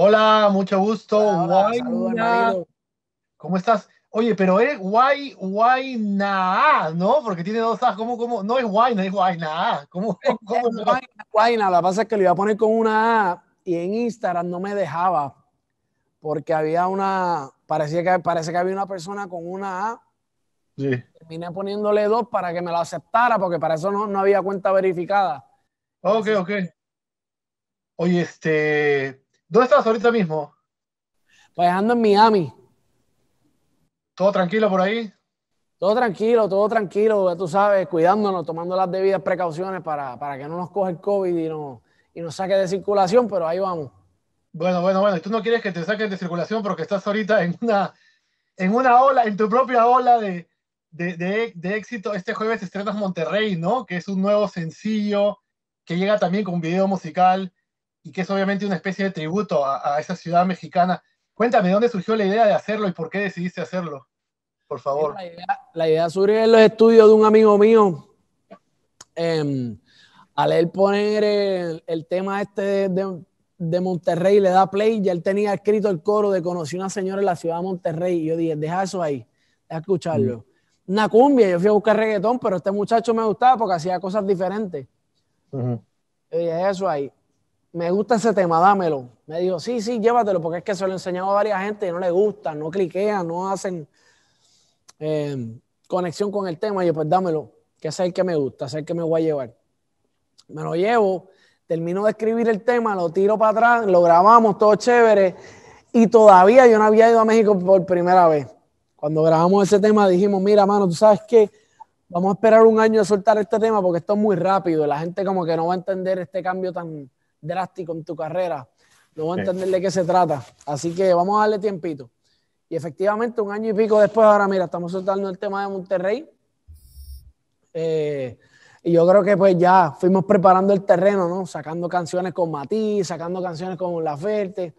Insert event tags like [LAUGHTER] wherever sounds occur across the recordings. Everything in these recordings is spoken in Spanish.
Hola, mucho gusto. ¿Cómo estás? Oye, pero es eh, guay, guay, na, ¿no? Porque tiene dos a. ¿cómo, cómo? No es guay, no es guay, na. ¿Cómo, [LAUGHS] cómo guay, na. La pasa es que lo iba a poner con una A y en Instagram no me dejaba porque había una, parecía que, parece que había una persona con una A. Sí. Terminé poniéndole dos para que me lo aceptara porque para eso no, no había cuenta verificada. Ok, ok. Oye, este, ¿Dónde estás ahorita mismo? Pues ando en Miami. ¿Todo tranquilo por ahí? Todo tranquilo, todo tranquilo, tú sabes, cuidándonos, tomando las debidas precauciones para, para que no nos coge el COVID y, no, y nos saque de circulación, pero ahí vamos. Bueno, bueno, bueno, y tú no quieres que te saquen de circulación porque estás ahorita en una, en una ola, en tu propia ola de, de, éxito. Este jueves estrenas Monterrey, ¿no? Que es un nuevo sencillo que llega también con video musical y que es obviamente una especie de tributo a, esa ciudad mexicana. Cuéntame, ¿dónde surgió la idea de hacerlo y por qué decidiste hacerlo? Por favor. La idea, la surgió en los estudios de un amigo mío. Em, al él poner el, tema este de, Monterrey, le da play, ya él tenía escrito el coro de Conocí una señora en la ciudad de Monterrey. Y yo dije, deja eso ahí, deja escucharlo. Mm. Una cumbia, yo fui a buscar reggaetón, pero este muchacho me gustaba porque hacía cosas diferentes. yo Y eso ahí me gusta ese tema, dámelo. Me dijo, sí, sí, llévatelo, porque es que se lo he enseñado a varias gente y no le gusta, no cliquean, no hacen eh, conexión con el tema. Y yo, pues dámelo, que es el que me gusta, es el que me voy a llevar. Me lo llevo, termino de escribir el tema, lo tiro para atrás, lo grabamos, todo chévere. Y todavía yo no había ido a México por primera vez. Cuando grabamos ese tema dijimos, mira, mano, tú sabes que vamos a esperar un año de soltar este tema porque esto es muy rápido. La gente como que no va a entender este cambio tan, drástico en tu carrera, no voy a entender de qué se trata. Así que vamos a darle tiempito. Y efectivamente, un año y pico después, ahora mira, estamos soltando el tema de Monterrey. Eh, y yo creo que pues ya fuimos preparando el terreno, ¿no? Sacando canciones con Matiz, sacando canciones con Laferte,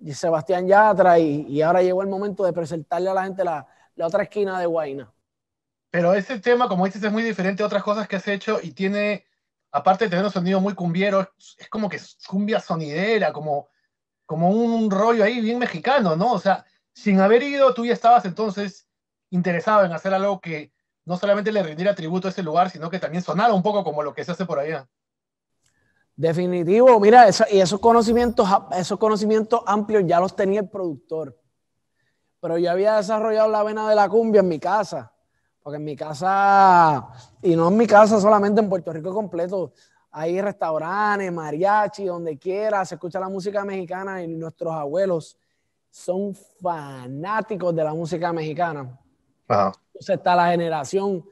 y Sebastián Yatra, y, ahora llegó el momento de presentarle a la gente la, otra esquina de Guaina. Pero ese tema, como dices, es muy diferente a otras cosas que has hecho y tiene aparte de tener un sonido muy cumbiero, es como que cumbia sonidera, como, como un rollo ahí bien mexicano, ¿no? O sea, sin haber ido, tú ya estabas entonces interesado en hacer algo que no solamente le rindiera tributo a ese lugar, sino que también sonara un poco como lo que se hace por allá. Definitivo, mira, y esos conocimientos, esos conocimientos amplios ya los tenía el productor, pero yo había desarrollado la vena de la cumbia en mi casa. Porque en mi casa, y no en mi casa solamente, en Puerto Rico completo, hay restaurantes, mariachi, donde quiera, se escucha la música mexicana y nuestros abuelos son fanáticos de la música mexicana. Entonces está la generación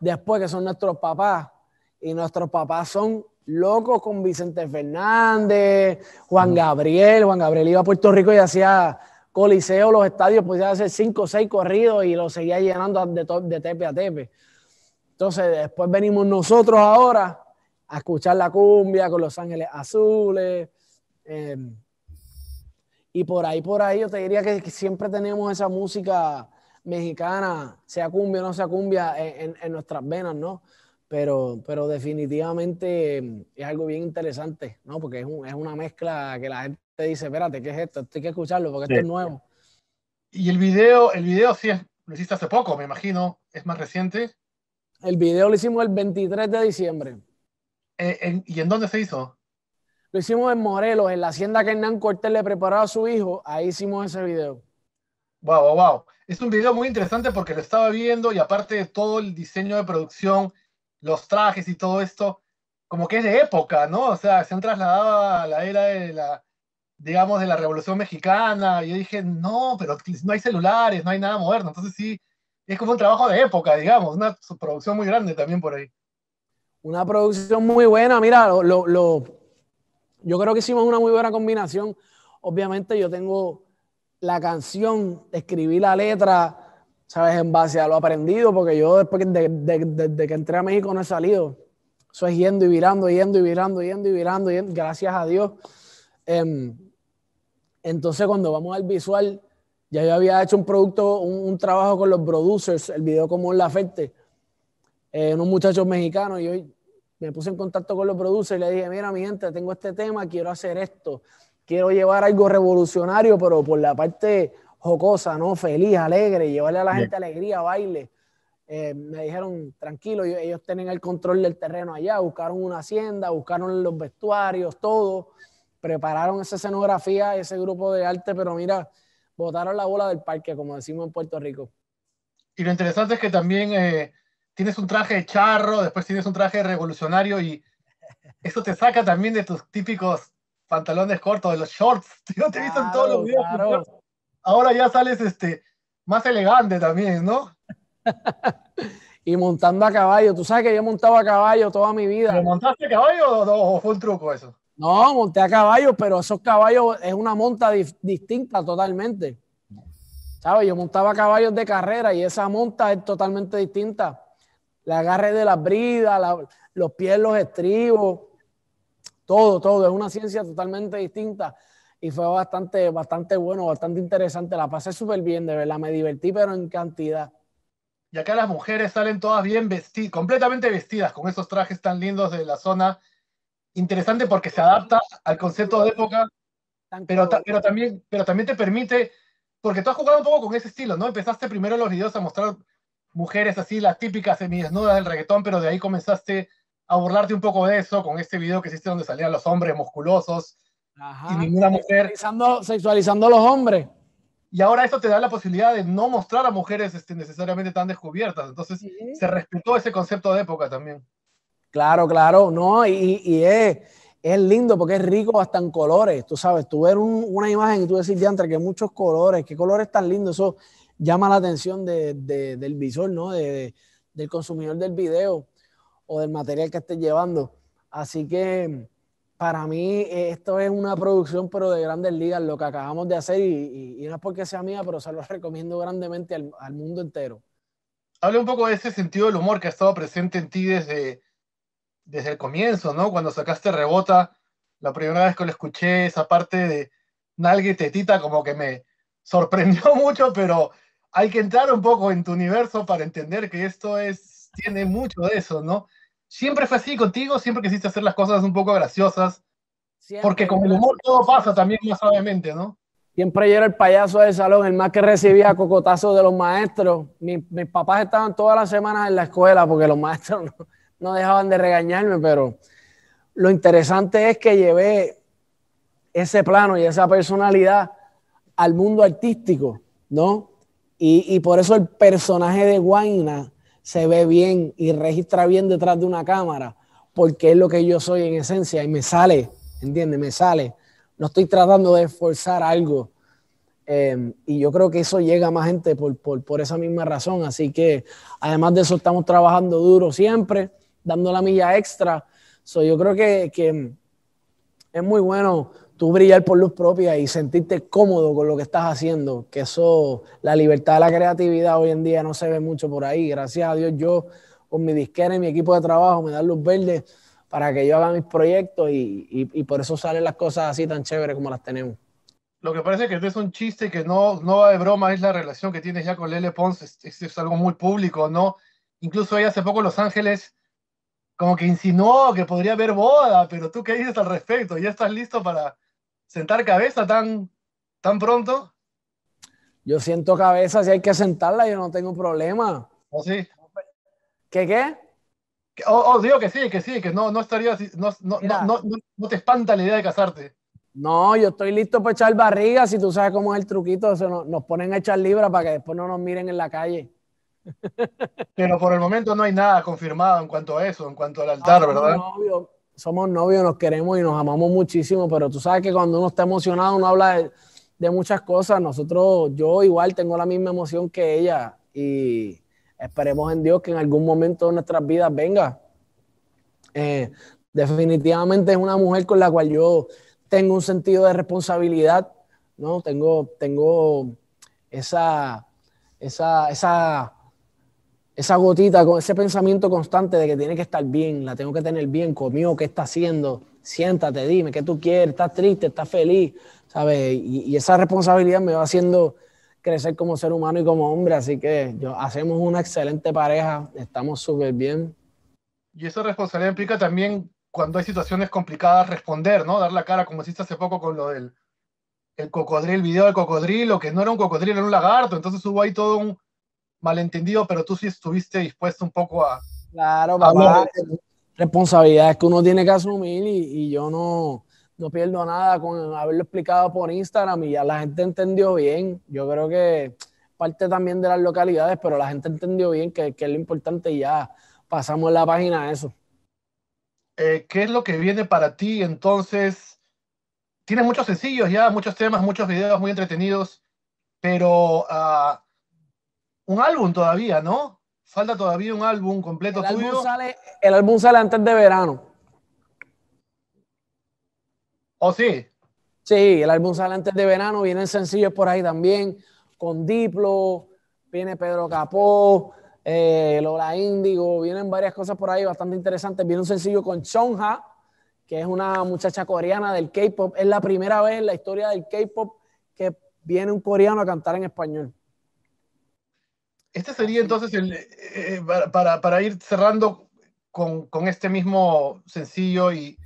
después que son nuestros papás y nuestros papás son locos con Vicente Fernández, Juan Gabriel. Juan Gabriel iba a Puerto Rico y hacía coliseo, los estadios, podía hacer cinco o seis corridos y lo seguía llenando de, de tepe a tepe. Entonces, después venimos nosotros ahora a escuchar la cumbia con Los Ángeles Azules. Em, y por ahí, por ahí, yo te diría que, siempre tenemos esa música mexicana, sea cumbia o no sea cumbia, en, nuestras venas, ¿no? Pero, pero definitivamente em, es algo bien interesante, ¿no? Porque es, una mezcla que la, gente, dice, espérate, ¿qué es esto? Hay que escucharlo porque esto es nuevo. Y el video, el video sí lo hiciste hace poco, me imagino, es más reciente. El video lo hicimos el 23 de diciembre. Eh, ¿En, y en dónde se hizo? Lo hicimos en Morelos, en la hacienda que Hernán Cortés le preparaba a su hijo, ahí hicimos ese video. Wow, wow, wow. Es un video muy interesante porque lo estaba viendo y aparte de todo el diseño de producción, los trajes y todo esto, como que es de época, ¿no? O sea, se han trasladado a la era de la, digamos, de la Revolución Mexicana. yo dije, no, pero no hay celulares, no hay nada moderno. Entonces sí, es como un trabajo de época, digamos, una producción muy grande también por ahí. Una producción muy buena, mira, lo, lo, yo creo que hicimos una muy buena combinación. Obviamente yo tengo la canción, escribí la letra, ¿sabes? En base a lo aprendido, porque yo después de, de, desde que entré a México no he salido. Eso es yendo y virando, yendo y virando, yendo y virando, yendo, gracias a Dios. Em, entonces cuando vamos al visual, ya yo había hecho un producto, un, trabajo con los producers, el video como la afecte, eh, unos muchachos mexicanos, y yo me puse en contacto con los producers y le dije, mira mi gente, tengo este tema, quiero hacer esto, quiero llevar algo revolucionario, pero por la parte jocosa, ¿no? Feliz, alegre, llevarle a la gente alegría, baile. Eh, me dijeron, tranquilo, ellos tienen el control del terreno allá, buscaron una hacienda, buscaron los vestuarios, todo prepararon esa escenografía ese grupo de arte, pero mira, botaron la bola del parque, como decimos en Puerto Rico. Y lo interesante es que también eh, tienes un traje de charro, después tienes un traje revolucionario y eso te saca también de tus típicos pantalones cortos, de los shorts. [LAUGHS] te he todos los videos. Ahora ya sales este, más elegante también, ¿no? [LAUGHS] y montando a caballo. Tú sabes que yo he montado a caballo toda mi vida. montaste a caballo o fue un truco eso? No, monté a caballo, pero esos caballos es una monta distinta totalmente. ¿Sabes? Yo montaba caballos de carrera y esa monta es totalmente distinta. La agarre de las bridas, los pies, los estribos, todo, todo. Es una ciencia totalmente distinta y fue bastante, bastante bueno, bastante interesante. La pasé súper bien, de verdad. Me divertí, pero en cantidad. Y acá las mujeres salen todas bien vestidas, completamente vestidas, con esos trajes tan lindos de la zona interesante porque se adapta al concepto de época, pero, pero, también, pero también te permite, porque tú has jugado un poco con ese estilo, ¿no? Empezaste primero los videos a mostrar mujeres así, las típicas semidesnudas del reggaetón, pero de ahí comenzaste a burlarte un poco de eso con este video que hiciste donde salían los hombres musculosos y ninguna mujer. Sexualizando, a los hombres. Y ahora eso te da la posibilidad de no mostrar a mujeres este, necesariamente tan descubiertas. Entonces, se respetó ese concepto de época también. Claro, claro, no, y, es, es, lindo porque es rico hasta en colores, tú sabes, tú ver una imagen y tú decir, entre que muchos colores, qué colores tan lindos, eso llama la atención del visor, ¿no? De, del consumidor del video o del material que estés llevando. Así que para mí esto es una producción, pero de grandes ligas, lo que acabamos de hacer, y, no es porque sea mía, pero se lo [LAUGHS] recomiendo grandemente al, mundo entero. Habla un poco de ese sentido del humor que ha estado presente en ti desde desde el comienzo, ¿no? Cuando sacaste Rebota, la primera vez que lo escuché, esa parte de Nalgue tetita como que me sorprendió [LAUGHS] mucho, pero hay que entrar un poco en tu universo para entender que esto es, tiene mucho de eso, ¿no? Siempre fue así contigo, siempre quisiste hacer las cosas un poco graciosas, porque con el humor todo pasa también más obviamente, ¿no? Siempre yo era el payaso del salón, el más que recibía cocotazos de los maestros. Mis, mis papás estaban todas las semanas en la escuela porque los maestros [LAUGHS] no, no dejaban de regañarme, pero lo interesante es que llevé ese plano y esa personalidad al mundo artístico, ¿no? Y, por eso el personaje de Guaina se ve bien y registra bien detrás de una cámara, porque es lo que yo soy en esencia y me sale, ¿entiendes? Me sale. No estoy tratando de esforzar algo. Em, y yo creo que eso llega a más gente por, por, por esa misma razón. Así que, además de eso, estamos trabajando duro siempre dando la milla extra. yo creo que, que es muy bueno tú brillar por luz propia y sentirte cómodo con lo que estás haciendo, que eso, la libertad de la creatividad hoy en día no se ve mucho por ahí. Gracias a Dios yo con mi disquera y mi equipo de trabajo me dan luz verde para que yo haga mis proyectos y, y, por eso salen las cosas así tan chéveres como las tenemos. Lo que parece que es un chiste que no, no va de broma es la relación que tienes ya con Lele Pons, es, es, es algo muy público, ¿no? Incluso ella hace poco en Los Ángeles como que insinuó que podría haber boda, pero tú qué dices al respecto, ¿ya estás listo para sentar cabeza tan, tan pronto? Yo siento cabeza, si hay que sentarla, yo no tengo problema. ¿O sí? ¿Qué qué? Oh, oh, digo que sí, que sí, que no, no estaría, no, no, no, no, te espanta la idea de casarte. No, yo estoy listo para echar barriga, si tú sabes cómo es el truquito, nos, nos ponen a echar libra para que después no nos miren en la calle. Pero por el momento no hay nada confirmado en cuanto a eso, en cuanto al ah, altar, ¿verdad? somos novios, nos queremos y nos amamos muchísimo, pero tú sabes que cuando uno está emocionado uno habla de, muchas cosas. Nosotros, yo igual tengo la misma emoción que ella y esperemos en Dios que en algún momento de nuestras vidas venga. Eh, definitivamente es una mujer con la cual yo tengo un sentido de responsabilidad, ¿no? Tengo, tengo esa, esa, esa esa gotita, con ese pensamiento constante de que tiene que estar bien, la tengo que tener bien, comió, ¿qué está haciendo? Siéntate, dime, ¿qué tú quieres? ¿Estás triste? ¿Estás feliz? ¿Sabes? Y, esa responsabilidad me va haciendo crecer como ser humano y como hombre, así que yo, hacemos una excelente pareja, estamos súper bien. Y esa responsabilidad implica también cuando hay situaciones complicadas responder, ¿no? Dar la cara, como hiciste hace poco con lo del el cocodril, el video del cocodrilo, que no era un cocodrilo, era un lagarto, entonces hubo ahí todo un malentendido, pero tú sí estuviste dispuesto un poco a... Claro, papá, responsabilidades que uno tiene que asumir y, yo no, no, pierdo nada con haberlo explicado por Instagram y ya la gente entendió bien. Yo creo que parte también de las localidades, pero la gente entendió bien que, es lo importante y ya pasamos la página a eso. Eh, ¿Qué es lo que viene para ti entonces? Tienes muchos sencillos ya, muchos temas, muchos videos muy entretenidos, pero ah, un álbum todavía, ¿no? Falta todavía un álbum completo tuyo. sale, el álbum sale antes de verano. ¿O oh, sí? Sí, el álbum sale antes de verano, vienen sencillos por ahí también, con Diplo, viene Pedro Capó, eh, Lola Índigo, vienen varias cosas por ahí bastante interesantes. Viene un sencillo con chonja que es una muchacha coreana del K-pop. Es la primera vez en la historia del K-pop que viene un coreano a cantar en español. Este sería entonces el, eh, eh, eh, para, para, ir cerrando con, con, este mismo sencillo y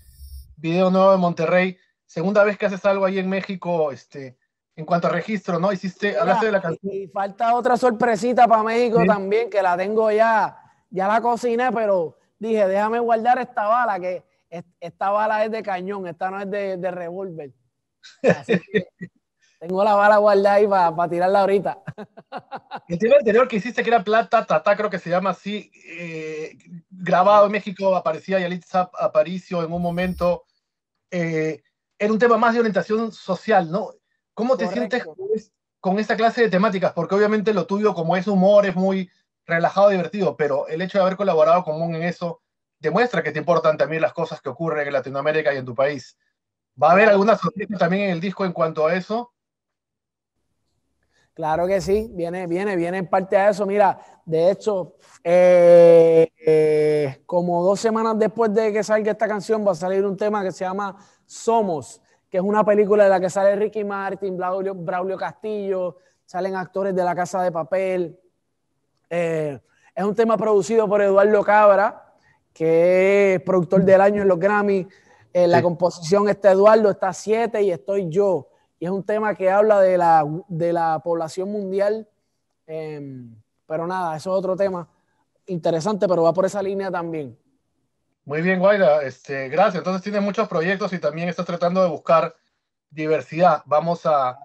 video nuevo de Monterrey, segunda vez que haces algo ahí en México, este, en cuanto a registro, ¿no? Hiciste, hablaste de la canción. Y, falta otra sorpresita para México también, que la tengo ya, ya la cociné, pero dije, déjame guardar esta bala, que esta bala es de cañón, esta no es de, de revólver. Así que tengo la bala guardada ahí para, tirarla ahorita. El tema anterior que hiciste, que era Plata Tata, creo que se llama así, eh, grabado en México, aparecía Yalitza Aparicio en un momento. Eh, era un tema más de orientación social, ¿no? ¿Cómo te sientes con esta clase de temáticas? Porque obviamente lo tuyo, como es humor, es muy relajado, divertido, pero el hecho de haber colaborado con Moon en eso demuestra que te importan también las cosas que ocurren en Latinoamérica y en tu país. ¿Va a haber alguna sorpresa también en el disco en cuanto a eso? Claro que sí, viene, viene, viene en parte a eso. Mira, de hecho, eh, eh, como dos semanas después de que salga esta canción, va a salir un tema que se llama Somos, que es una película de la que sale Ricky Martin, Braulio, Castillo, salen actores de La Casa de Papel. Eh, es un tema producido por Eduardo Cabra, que es productor del año en los Grammy. en La composición está Eduardo, está Siete y estoy yo es un tema que habla de la, de la población mundial. Em, pero nada, eso es otro tema interesante, pero va por esa línea también. Muy bien, Guaira, este, gracias. Entonces tienes muchos proyectos y también estás tratando de buscar diversidad. Vamos a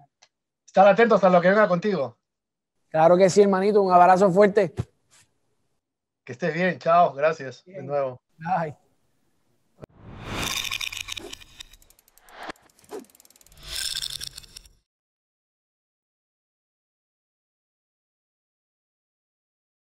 estar atentos a lo que venga contigo. Claro que sí, hermanito. Un abrazo fuerte. Que estés bien. Chao. Gracias. De nuevo. Bye.